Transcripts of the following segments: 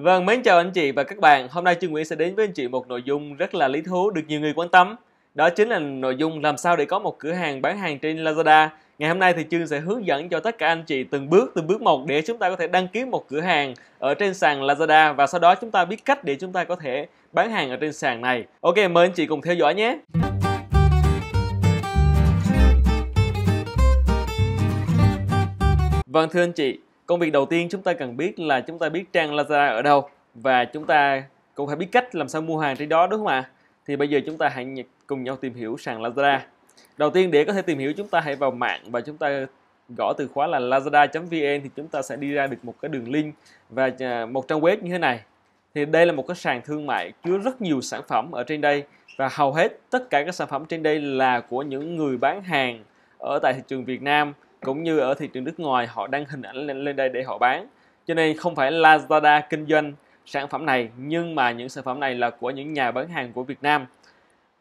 Vâng, mến chào anh chị và các bạn. Hôm nay Trương Nguyễn sẽ đến với anh chị một nội dung rất là lý thú được nhiều người quan tâm. Đó chính là nội dung làm sao để có một cửa hàng bán hàng trên Lazada. Ngày hôm nay thì Trương sẽ hướng dẫn cho tất cả anh chị từng bước từng bước một để chúng ta có thể đăng ký một cửa hàng ở trên sàn Lazada và sau đó chúng ta biết cách để chúng ta có thể bán hàng ở trên sàn này. Ok, mời anh chị cùng theo dõi nhé. Vâng thưa anh chị, Công việc đầu tiên chúng ta cần biết là chúng ta biết trang Lazada ở đâu và chúng ta cũng phải biết cách làm sao mua hàng trên đó đúng không ạ? Thì bây giờ chúng ta hãy cùng nhau tìm hiểu sàn Lazada. Đầu tiên để có thể tìm hiểu chúng ta hãy vào mạng và chúng ta gõ từ khóa là lazada.vn thì chúng ta sẽ đi ra được một cái đường link và à, một trang web như thế này. Thì đây là một cái sàn thương mại chứa rất nhiều sản phẩm ở trên đây và hầu hết tất cả các sản phẩm trên đây là của những người bán hàng ở tại thị trường Việt Nam cũng như ở thị trường nước ngoài họ đăng hình ảnh lên, lên đây để họ bán cho nên không phải Lazada kinh doanh sản phẩm này nhưng mà những sản phẩm này là của những nhà bán hàng của Việt Nam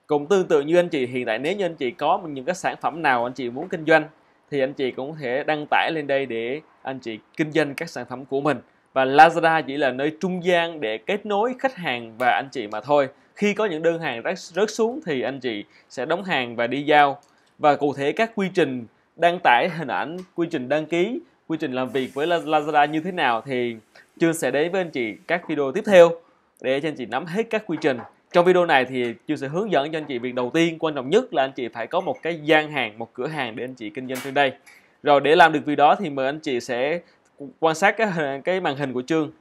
cũng tương tự như anh chị hiện tại nếu như anh chị có những cái sản phẩm nào anh chị muốn kinh doanh thì anh chị cũng có thể đăng tải lên đây để anh chị kinh doanh các sản phẩm của mình và Lazada chỉ là nơi trung gian để kết nối khách hàng và anh chị mà thôi khi có những đơn hàng rớt xuống thì anh chị sẽ đóng hàng và đi giao và cụ thể các quy trình đăng tải hình ảnh quy trình đăng ký quy trình làm việc với Lazada như thế nào thì Trương sẽ đến với anh chị các video tiếp theo để cho anh chị nắm hết các quy trình trong video này thì Trương sẽ hướng dẫn cho anh chị việc đầu tiên quan trọng nhất là anh chị phải có một cái gian hàng một cửa hàng để anh chị kinh doanh trên đây rồi để làm được việc đó thì mời anh chị sẽ quan sát cái cái màn hình của Trương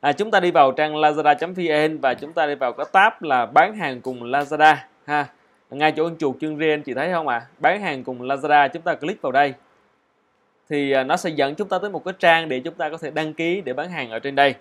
à, chúng ta đi vào trang lazada.vn và chúng ta đi vào cái tab là bán hàng cùng Lazada ha ngay chỗ con chuột chân riêng chị thấy không ạ à? bán hàng cùng Lazada chúng ta click vào đây thì à, nó sẽ dẫn chúng ta tới một cái trang để chúng ta có thể đăng ký để bán hàng ở trên đây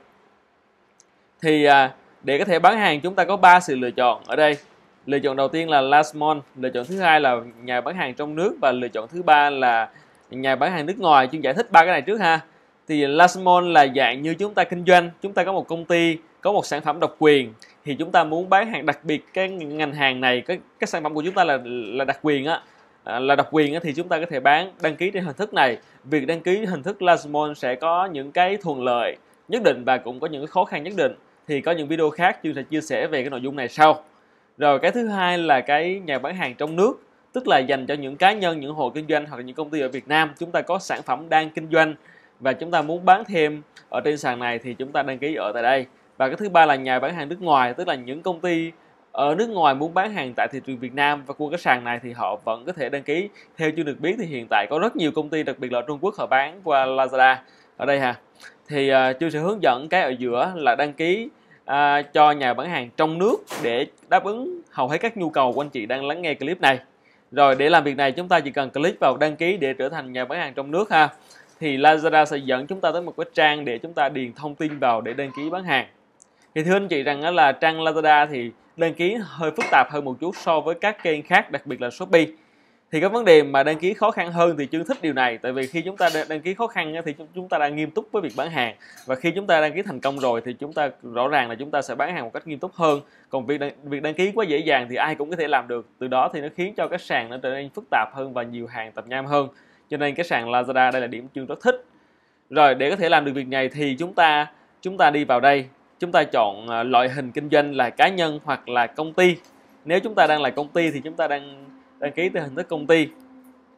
thì à, để có thể bán hàng chúng ta có 3 sự lựa chọn ở đây lựa chọn đầu tiên là last month lựa chọn thứ hai là nhà bán hàng trong nước và lựa chọn thứ ba là nhà bán hàng nước ngoài chương giải thích ba cái này trước ha thì last month là dạng như chúng ta kinh doanh chúng ta có một công ty có một sản phẩm độc quyền thì chúng ta muốn bán hàng đặc biệt cái ngành hàng này cái cái sản phẩm của chúng ta là là đặc quyền á à, là độc quyền á, thì chúng ta có thể bán đăng ký trên hình thức này việc đăng ký hình thức Lazmon sẽ có những cái thuận lợi nhất định và cũng có những cái khó khăn nhất định thì có những video khác chúng sẽ chia sẻ về cái nội dung này sau rồi cái thứ hai là cái nhà bán hàng trong nước tức là dành cho những cá nhân những hộ kinh doanh hoặc là những công ty ở Việt Nam chúng ta có sản phẩm đang kinh doanh và chúng ta muốn bán thêm ở trên sàn này thì chúng ta đăng ký ở tại đây và cái thứ ba là nhà bán hàng nước ngoài tức là những công ty ở nước ngoài muốn bán hàng tại thị trường Việt Nam và qua cái sàn này thì họ vẫn có thể đăng ký theo chưa được biết thì hiện tại có rất nhiều công ty đặc biệt là Trung Quốc họ bán qua Lazada ở đây ha thì uh, à, chưa sẽ hướng dẫn cái ở giữa là đăng ký uh, cho nhà bán hàng trong nước để đáp ứng hầu hết các nhu cầu của anh chị đang lắng nghe clip này rồi để làm việc này chúng ta chỉ cần click vào đăng ký để trở thành nhà bán hàng trong nước ha thì Lazada sẽ dẫn chúng ta tới một cái trang để chúng ta điền thông tin vào để đăng ký bán hàng thì thưa anh chị rằng là trang Lazada thì đăng ký hơi phức tạp hơn một chút so với các kênh khác đặc biệt là Shopee thì cái vấn đề mà đăng ký khó khăn hơn thì chương thích điều này tại vì khi chúng ta đăng ký khó khăn thì chúng ta đang nghiêm túc với việc bán hàng và khi chúng ta đăng ký thành công rồi thì chúng ta rõ ràng là chúng ta sẽ bán hàng một cách nghiêm túc hơn còn việc đăng, việc đăng ký quá dễ dàng thì ai cũng có thể làm được từ đó thì nó khiến cho cái sàn nó trở nên phức tạp hơn và nhiều hàng tập nham hơn cho nên cái sàn Lazada đây là điểm chương rất thích rồi để có thể làm được việc này thì chúng ta chúng ta đi vào đây chúng ta chọn à, loại hình kinh doanh là cá nhân hoặc là công ty nếu chúng ta đang là công ty thì chúng ta đang đăng ký theo hình thức công ty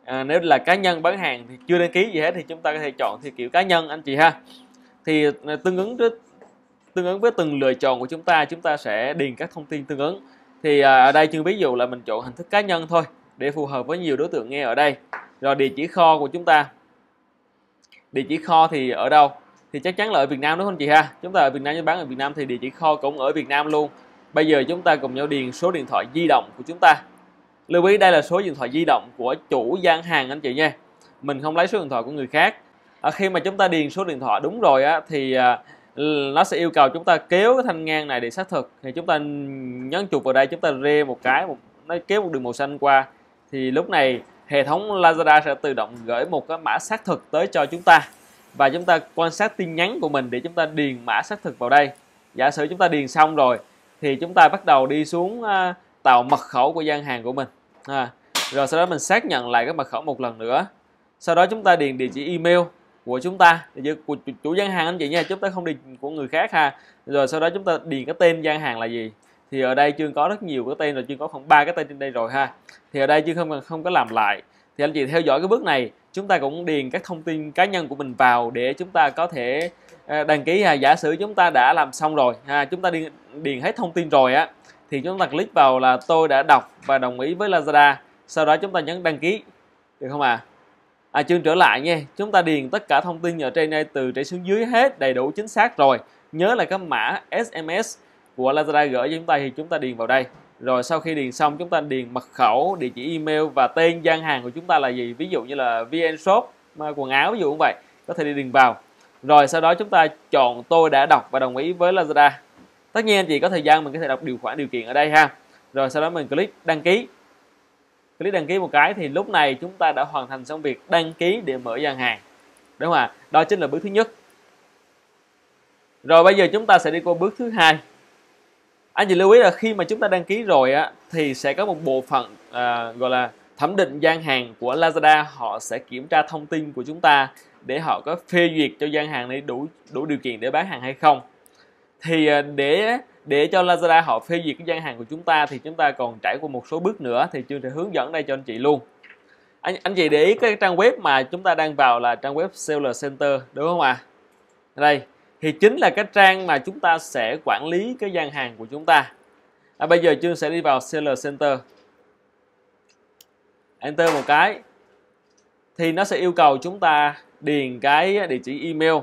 à, nếu là cá nhân bán hàng thì chưa đăng ký gì hết thì chúng ta có thể chọn theo kiểu cá nhân anh chị ha thì à, tương ứng với tương ứng với từng lựa chọn của chúng ta chúng ta sẽ điền các thông tin tương ứng thì à, ở đây chương ví dụ là mình chọn hình thức cá nhân thôi để phù hợp với nhiều đối tượng nghe ở đây rồi địa chỉ kho của chúng ta địa chỉ kho thì ở đâu thì chắc chắn là ở Việt Nam đúng không chị ha chúng ta ở Việt Nam chúng bán ở Việt Nam thì địa chỉ kho cũng ở Việt Nam luôn bây giờ chúng ta cùng nhau điền số điện thoại di động của chúng ta lưu ý đây là số điện thoại di động của chủ gian hàng anh chị nha mình không lấy số điện thoại của người khác à, khi mà chúng ta điền số điện thoại đúng rồi á thì à, nó sẽ yêu cầu chúng ta kéo cái thanh ngang này để xác thực thì chúng ta nhấn chuột vào đây chúng ta rê một cái một nó kéo một đường màu xanh qua thì lúc này hệ thống Lazada sẽ tự động gửi một cái mã xác thực tới cho chúng ta và chúng ta quan sát tin nhắn của mình để chúng ta điền mã xác thực vào đây giả sử chúng ta điền xong rồi thì chúng ta bắt đầu đi xuống à, tạo mật khẩu của gian hàng của mình à, rồi sau đó mình xác nhận lại cái mật khẩu một lần nữa sau đó chúng ta điền địa chỉ email của chúng ta của chủ gian hàng anh chị nha chúng ta không điền của người khác ha rồi sau đó chúng ta điền cái tên gian hàng là gì thì ở đây chương có rất nhiều cái tên rồi chương có khoảng ba cái tên trên đây rồi ha thì ở đây chương không cần không có làm lại thì anh chị theo dõi cái bước này chúng ta cũng điền các thông tin cá nhân của mình vào để chúng ta có thể ờ, đăng ký giả sử chúng ta đã làm xong rồi ha chúng ta điền, điền hết thông tin rồi á thì chúng ta click vào là tôi đã đọc và đồng ý với Lazada sau đó chúng ta nhấn đăng ký được không ạ à? à chương trở lại nha chúng ta điền tất cả thông tin ở trên đây từ trên xuống dưới hết đầy đủ chính xác rồi nhớ là cái mã SMS của Lazada gửi cho chúng ta thì chúng ta điền vào đây rồi sau khi điền xong chúng ta điền mật khẩu địa chỉ email và tên gian hàng của chúng ta là gì ví dụ như là vn shop quần áo ví dụ như vậy có thể điền vào rồi sau đó chúng ta chọn tôi đã đọc và đồng ý với Lazada tất nhiên anh chị có thời gian mình có thể đọc điều khoản điều kiện ở đây ha rồi sau đó mình click đăng ký click đăng ký một cái thì lúc này chúng ta đã hoàn thành xong việc đăng ký để mở gian hàng đúng không ạ đó chính là bước thứ nhất rồi bây giờ chúng ta sẽ đi qua bước thứ hai anh chị lưu ý là khi mà chúng ta đăng ký rồi á thì sẽ có một bộ phận à, gọi là thẩm định gian hàng của Lazada họ sẽ kiểm tra thông tin của chúng ta để họ có phê duyệt cho gian hàng này đủ đủ điều kiện để bán hàng hay không thì à, để để cho Lazada họ phê duyệt cái gian hàng của chúng ta thì chúng ta còn trải qua một số bước nữa thì chương trình hướng dẫn đây cho anh chị luôn anh anh chị để ý cái trang web mà chúng ta đang vào là trang web Seller Center đúng không ạ à? đây thì chính là cái trang mà chúng ta sẽ quản lý cái gian hàng của chúng ta à, bây giờ chương sẽ đi vào seller center enter một cái thì nó sẽ yêu cầu chúng ta điền cái địa chỉ email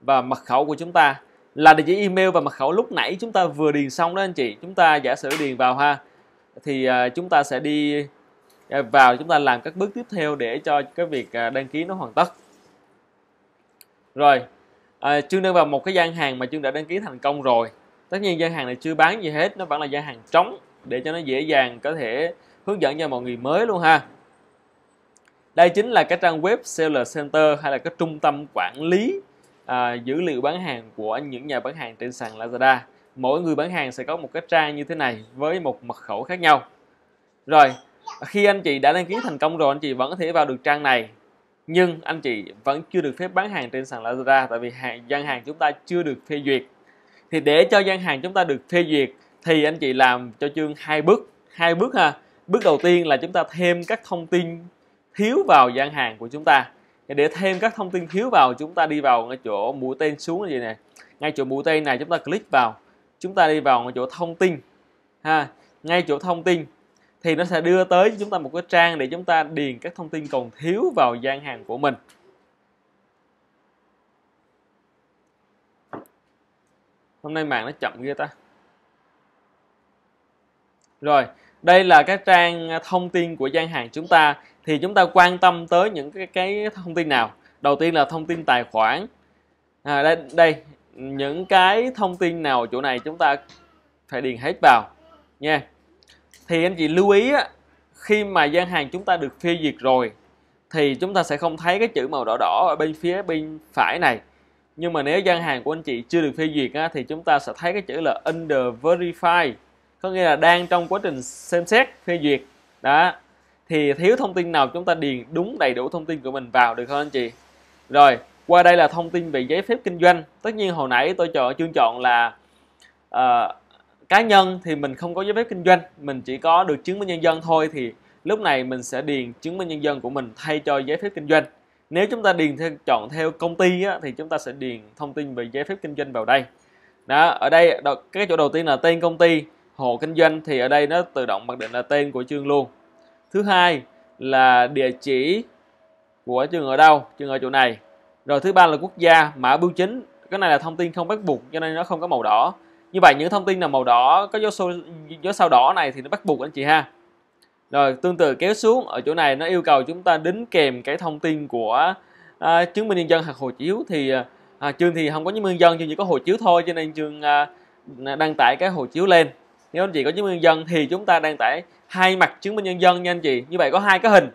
và mật khẩu của chúng ta là địa chỉ email và mật khẩu lúc nãy chúng ta vừa điền xong đó anh chị chúng ta giả sử điền vào ha thì à, chúng ta sẽ đi à, vào chúng ta làm các bước tiếp theo để cho cái việc à, đăng ký nó hoàn tất rồi chương ờ, đang vào một cái gian hàng mà chương đã đăng ký thành công rồi tất nhiên gian hàng này chưa bán gì hết nó vẫn là gian hàng trống để cho nó dễ dàng có thể hướng dẫn cho mọi người mới luôn ha đây chính là cái trang web seller center hay là cái trung tâm quản lý à, dữ liệu bán hàng của những nhà bán hàng trên sàn lazada mỗi người bán hàng sẽ có một cái trang như thế này với một mật khẩu khác nhau rồi khi anh chị đã đăng ký thành công rồi anh chị vẫn có thể vào được trang này nhưng anh chị vẫn chưa được phép bán hàng trên sàn Lazada tại vì hàng, gian hàng chúng ta chưa được phê duyệt thì để cho gian hàng chúng ta được phê duyệt thì anh chị làm cho chương hai bước hai bước ha bước đầu tiên là chúng ta thêm các thông tin thiếu vào gian hàng của chúng ta thì để thêm các thông tin thiếu vào chúng ta đi vào ngay chỗ mũi tên xuống như vậy này ngay chỗ mũi tên này chúng ta click vào chúng ta đi vào ngay chỗ thông tin ha ngay chỗ thông tin thì nó sẽ đưa tới cho chúng ta một cái trang để chúng ta điền các thông tin còn thiếu vào gian hàng của mình hôm nay mạng nó chậm ghê ta rồi đây là cái trang thông tin của gian hàng chúng ta thì chúng ta quan tâm tới những cái, cái thông tin nào đầu tiên là thông tin tài khoản à, đây đây những cái thông tin nào chỗ này chúng ta phải điền hết vào nha thì anh chị lưu ý á, khi mà gian hàng chúng ta được phê duyệt rồi thì chúng ta sẽ không thấy cái chữ màu đỏ đỏ ở bên phía bên phải này nhưng mà nếu gian hàng của anh chị chưa được phê duyệt á, thì chúng ta sẽ thấy cái chữ là under verify có nghĩa là đang trong quá trình xem xét phê duyệt đó thì thiếu thông tin nào chúng ta điền đúng đầy đủ thông tin của mình vào được không anh chị rồi qua đây là thông tin về giấy phép kinh doanh tất nhiên hồi nãy tôi chọn chương chọn là uh, cá nhân thì mình không có giấy phép kinh doanh mình chỉ có được chứng minh nhân dân thôi thì lúc này mình sẽ điền chứng minh nhân dân của mình thay cho giấy phép kinh doanh nếu chúng ta điền theo, chọn theo công ty á, thì chúng ta sẽ điền thông tin về giấy phép kinh doanh vào đây đó ở đây cái chỗ đầu tiên là tên công ty hộ kinh doanh thì ở đây nó tự động mặc định là tên của chương luôn thứ hai là địa chỉ của trường ở đâu trường ở chỗ này rồi thứ ba là quốc gia mã bưu chính cái này là thông tin không bắt buộc cho nên nó không có màu đỏ như vậy những thông tin là màu đỏ có dấu số dấu sao đỏ này thì nó bắt buộc anh chị ha rồi tương tự kéo xuống ở chỗ này nó yêu cầu chúng ta đính kèm cái thông tin của à, chứng minh nhân dân hoặc hộ chiếu thì à, chương thì không có chứng minh nhân dân chương chỉ có hộ chiếu thôi cho nên chương à, đăng tải cái hộ chiếu lên nếu anh chị có chứng minh nhân dân thì chúng ta đăng tải hai mặt chứng minh nhân dân nha anh chị như vậy có hai cái hình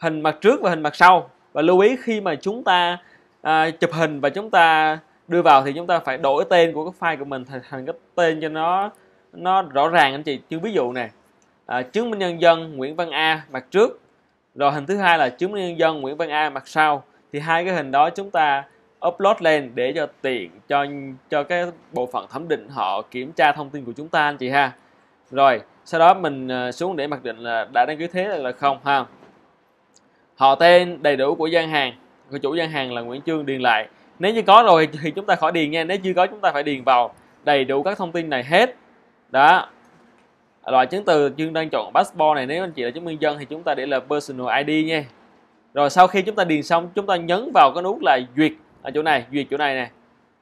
hình mặt trước và hình mặt sau và lưu ý khi mà chúng ta à, chụp hình và chúng ta đưa vào thì chúng ta phải đổi tên của cái file của mình thành, thành cái tên cho nó nó rõ ràng anh chị chứ ví dụ này à, chứng minh nhân dân Nguyễn Văn A mặt trước rồi hình thứ hai là chứng minh nhân dân Nguyễn Văn A mặt sau thì hai cái hình đó chúng ta upload lên để cho tiện cho cho cái bộ phận thẩm định họ kiểm tra thông tin của chúng ta anh chị ha rồi sau đó mình à, xuống để mặc định là đã đăng ký thế là không ha họ tên đầy đủ của gian hàng của chủ gian hàng là Nguyễn Trương điền lại nếu như có rồi thì chúng ta khỏi điền nha nếu chưa có chúng ta phải điền vào đầy đủ các thông tin này hết đó loại chứng từ chương đang chọn passport này nếu anh chị là chứng minh dân thì chúng ta để là personal id nha rồi sau khi chúng ta điền xong chúng ta nhấn vào cái nút là duyệt ở chỗ này duyệt chỗ này nè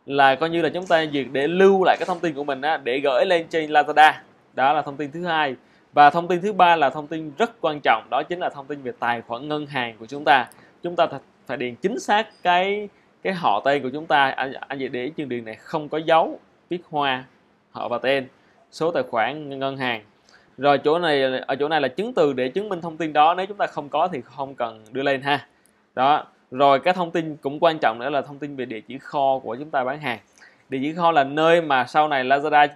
là coi như là chúng ta duyệt để lưu lại cái thông tin của mình á, để gửi lên trên Lazada đó là thông tin thứ hai và thông tin thứ ba là thông tin rất quan trọng đó chính là thông tin về tài khoản ngân hàng của chúng ta chúng ta phải điền chính xác cái cái họ tên của chúng ta anh anh chị để ý chương trình này không có dấu viết hoa họ và tên số tài khoản ngân hàng rồi chỗ này ở chỗ này là chứng từ để chứng minh thông tin đó nếu chúng ta không có thì không cần đưa lên ha đó rồi cái thông tin cũng quan trọng nữa là thông tin về địa chỉ kho của chúng ta bán hàng địa chỉ kho là nơi mà sau này Lazada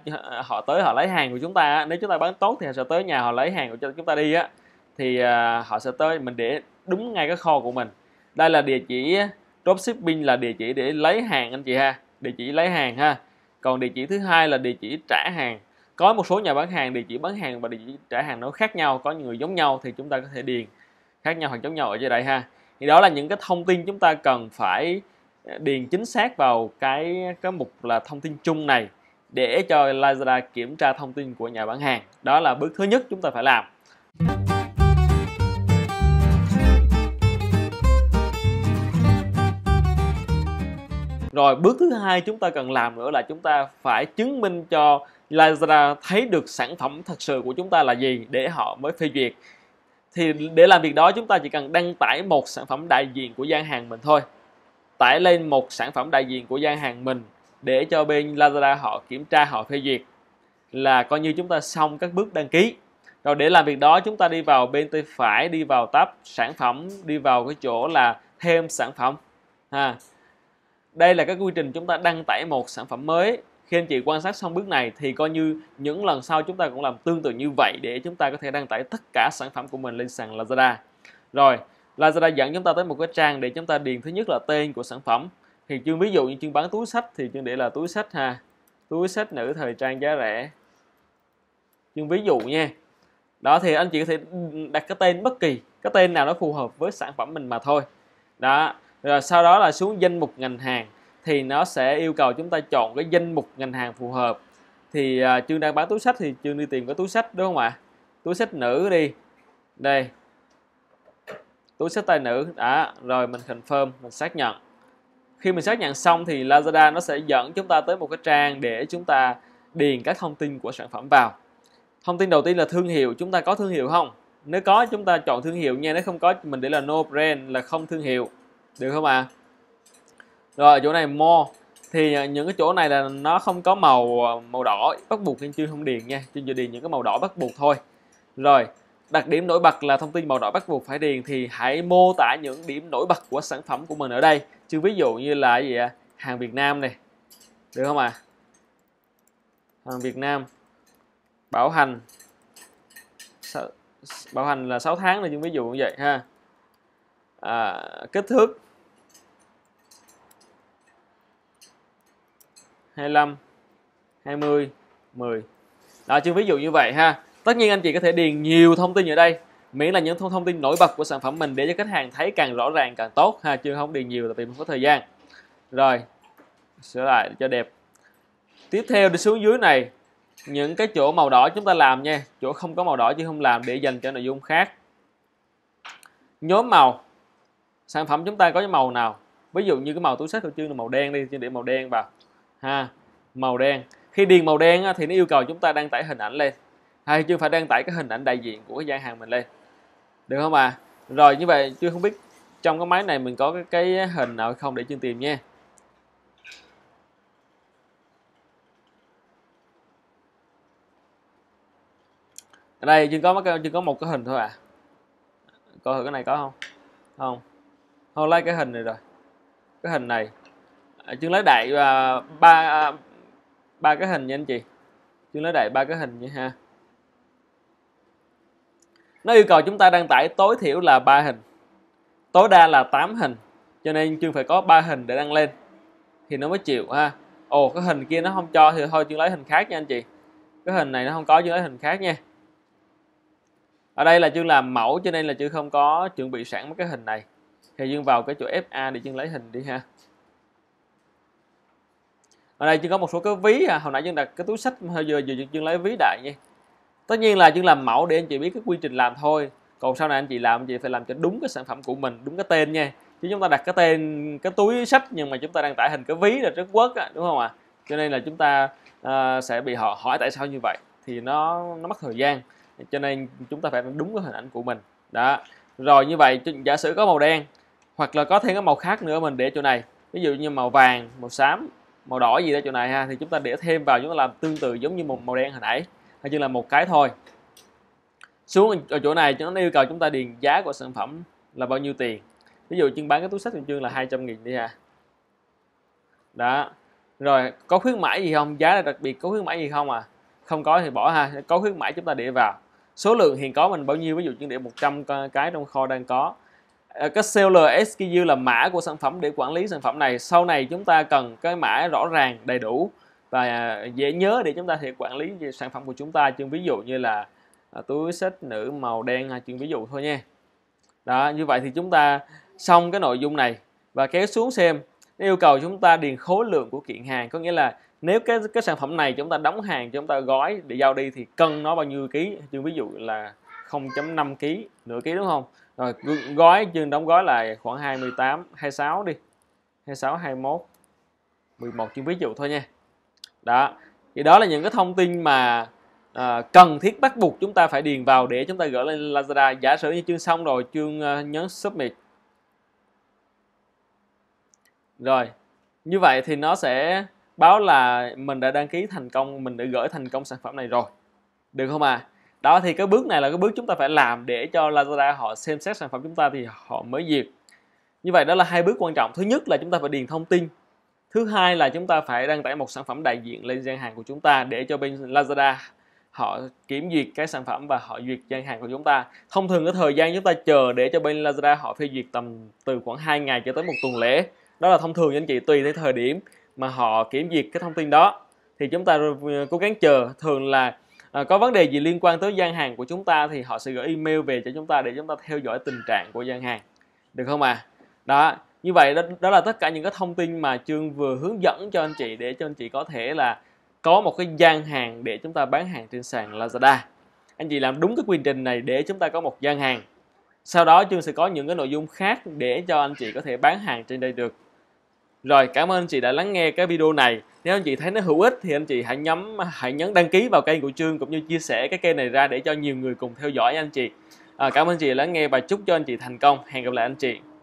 họ tới họ lấy hàng của chúng ta nếu chúng ta bán tốt thì họ sẽ tới nhà họ lấy hàng của chúng ta đi á thì à, họ sẽ tới mình để đúng ngay cái kho của mình đây là địa chỉ dropshipping là địa chỉ để lấy hàng anh chị ha địa chỉ lấy hàng ha còn địa chỉ thứ hai là địa chỉ trả hàng có một số nhà bán hàng địa chỉ bán hàng và địa chỉ trả hàng nó khác nhau có người giống nhau thì chúng ta có thể điền khác nhau hoặc giống nhau ở dưới đây ha thì đó là những cái thông tin chúng ta cần phải ờ, điền chính xác vào cái cái mục là thông tin chung này để cho Lazada kiểm tra thông tin của nhà bán hàng đó là bước thứ nhất chúng ta phải làm rồi bước thứ hai chúng ta cần làm nữa là chúng ta phải chứng minh cho Lazada thấy được sản phẩm thật sự của chúng ta là gì để họ mới phê duyệt thì để làm việc đó chúng ta chỉ cần đăng tải một sản phẩm đại diện của gian hàng mình thôi tải lên một sản phẩm đại diện của gian hàng mình để cho bên Lazada họ kiểm tra họ phê duyệt là coi như chúng ta xong các bước đăng ký rồi để làm việc đó chúng ta đi vào bên tay phải đi vào tab sản phẩm đi vào cái chỗ là thêm sản phẩm ha à, đây là cái quy trình chúng ta đăng tải một sản phẩm mới khi anh chị quan sát xong bước này thì coi như những lần sau chúng ta cũng làm tương tự như vậy để chúng ta có thể đăng tải tất cả sản phẩm của mình lên sàn Lazada rồi Lazada dẫn chúng ta tới một cái trang để chúng ta điền thứ nhất là tên của sản phẩm thì chương ví dụ như chương bán túi sách thì chương để là túi sách ha túi sách nữ thời trang giá rẻ chương ví dụ nha đó thì anh chị có thể đặt cái tên bất kỳ cái tên nào nó phù hợp với sản phẩm mình mà thôi đó rồi sau đó là xuống danh mục ngành hàng thì nó sẽ yêu cầu chúng ta chọn cái danh mục ngành hàng phù hợp thì uh, à, chương đang bán túi sách thì chương đi tìm cái túi sách đúng không ạ túi sách nữ đi đây túi sách tay nữ đã rồi mình confirm mình xác nhận khi mình xác nhận xong thì Lazada nó sẽ dẫn chúng ta tới một cái trang để chúng ta điền các thông tin của sản phẩm vào thông tin đầu tiên là thương hiệu chúng ta có thương hiệu không nếu có chúng ta chọn thương hiệu nha nếu không có mình để là no brand là không thương hiệu được không ạ à? rồi chỗ này mo thì à, những cái chỗ này là nó không có màu à, màu đỏ bắt buộc nên chưa không điền nha chưa điền những cái màu đỏ bắt buộc thôi rồi đặc điểm nổi bật là thông tin màu đỏ bắt buộc phải điền thì hãy mô tả những điểm nổi bật của sản phẩm của mình ở đây chứ ví dụ như là gì ạ hàng Việt Nam này được không ạ à? hàng Việt Nam bảo hành bảo hành là 6 tháng này nhưng ví dụ như vậy ha à, kích thước 25 20 10 đó chứ ví dụ như vậy ha tất nhiên anh chị có thể điền nhiều thông tin ở đây miễn là những thông, tin nổi bật của sản phẩm mình để cho khách hàng thấy càng rõ ràng càng tốt ha chứ không điền nhiều là vì không có thời gian rồi sửa lại cho đẹp tiếp theo đi xuống dưới này những cái chỗ màu đỏ chúng ta làm nha chỗ không có màu đỏ chứ không làm để dành cho nội dung khác nhóm màu sản phẩm chúng ta có cái màu nào ví dụ như cái màu túi sách của chương là màu đen đi chương để màu đen vào ha màu đen khi điền màu đen thì nó yêu cầu chúng ta đăng tải hình ảnh lên hay chưa phải đăng tải cái hình ảnh đại diện của cái gian hàng mình lên được không ạ à? rồi như vậy chưa không biết trong cái máy này mình có cái, cái hình nào không để chương tìm nha đây chưa có chưa có một cái hình thôi à coi thử cái này có không không không lấy cái hình này rồi cái hình này À, chương lái đại và ba à, ba cái hình nha anh chị chương lái đại ba cái hình nha ha nó yêu cầu chúng ta đăng tải tối thiểu là ba hình tối đa là 8 hình cho nên chương phải có ba hình để đăng lên thì nó mới chịu ha ồ cái hình kia nó không cho thì thôi chương lấy hình khác nha anh chị cái hình này nó không có chương lấy hình khác nha ở đây là chương làm mẫu cho nên là chương không có chuẩn bị sẵn mấy cái hình này thì dương vào cái chỗ fa để chương lấy hình đi ha ở đây chưa có một số cái ví à. hồi nãy chúng đặt cái túi sách hơi vừa vừa chúng lấy ví đại nha tất nhiên là chúng làm mẫu để anh chị biết cái quy trình làm thôi còn sau này anh chị làm anh chị phải làm cho đúng cái sản phẩm của mình đúng cái tên nha chứ chúng ta đặt cái tên cái túi sách nhưng mà chúng ta đang tải hình cái ví là rất quất á đúng không ạ à? cho nên là chúng ta uh, sẽ bị họ hỏi tại sao như vậy thì nó nó mất thời gian cho nên chúng ta phải đúng cái hình ảnh của mình đó rồi như vậy giả sử có màu đen hoặc là có thêm cái màu khác nữa mình để chỗ này ví dụ như màu vàng màu xám màu đỏ gì đây chỗ này ha thì chúng ta để thêm vào chúng ta làm tương tự giống như một màu đen hồi nãy hay chỉ là một cái thôi xuống ở chỗ này nó yêu cầu chúng ta điền giá của sản phẩm là bao nhiêu tiền ví dụ chương bán cái túi sách của chương là 200 nghìn đi ha đó rồi có khuyến mãi gì không giá là đặc biệt có khuyến mãi gì không à không có thì bỏ ha có khuyến mãi chúng ta để vào số lượng hiện có mình bao nhiêu ví dụ như để 100 cái trong kho đang có Ờ, cái CLS SKU là mã của sản phẩm để quản lý sản phẩm này sau này chúng ta cần cái mã rõ ràng đầy đủ và à, dễ nhớ để chúng ta thể quản lý sản phẩm của chúng ta chứ ví dụ như là à, túi sách nữ màu đen hay chuyện ví dụ thôi nha đó như vậy thì chúng ta xong cái nội dung này và kéo xuống xem nó yêu cầu chúng ta điền khối lượng của kiện hàng có nghĩa là nếu cái cái sản phẩm này chúng ta đóng hàng chúng ta gói để giao đi thì cân nó bao nhiêu ký chứ ví dụ là 0.5 kg nửa ký đúng không rồi gói chương đóng gói là khoảng 28 26 đi 26 21 11 chương ví dụ thôi nha đó thì đó là những cái thông tin mà à, cần thiết bắt buộc chúng ta phải điền vào để chúng ta gửi lên Lazada giả sử như chương xong rồi chương uh, nhấn submit rồi như vậy thì nó sẽ báo là mình đã đăng ký thành công mình đã gửi thành công sản phẩm này rồi được không à đó thì cái bước này là cái bước chúng ta phải làm để cho Lazada họ xem xét sản phẩm chúng ta thì họ mới duyệt như vậy đó là hai bước quan trọng thứ nhất là chúng ta phải điền thông tin thứ hai là chúng ta phải đăng tải một sản phẩm đại diện lên gian hàng của chúng ta để cho bên Lazada họ kiểm duyệt cái sản phẩm và họ duyệt gian hàng của chúng ta thông thường cái thời gian chúng ta chờ để cho bên Lazada họ phê duyệt tầm từ khoảng 2 ngày cho tới một tuần lễ đó là thông thường anh chị tùy theo thời điểm mà họ kiểm duyệt cái thông tin đó thì chúng ta ờ, cố gắng chờ thường là à, có vấn đề gì liên quan tới gian hàng của chúng ta thì họ sẽ gửi email về cho chúng ta để chúng ta theo dõi tình trạng của gian hàng được không ạ à? đó như vậy đó, đó là tất cả những cái thông tin mà chương vừa hướng dẫn cho anh chị để cho anh chị có thể là có một cái gian hàng để chúng ta bán hàng trên sàn Lazada anh chị làm đúng cái quy trình này để chúng ta có một gian hàng sau đó chương sẽ có những cái nội dung khác để cho anh chị có thể bán hàng trên đây được rồi cảm ơn anh chị đã lắng nghe cái video này nếu anh chị thấy nó hữu ích thì anh chị hãy nhấm hãy nhấn đăng ký vào kênh của trương cũng như chia sẻ cái kênh này ra để cho nhiều người cùng theo dõi anh chị à, cảm ơn anh chị lắng nghe và chúc cho anh chị thành công hẹn gặp lại anh chị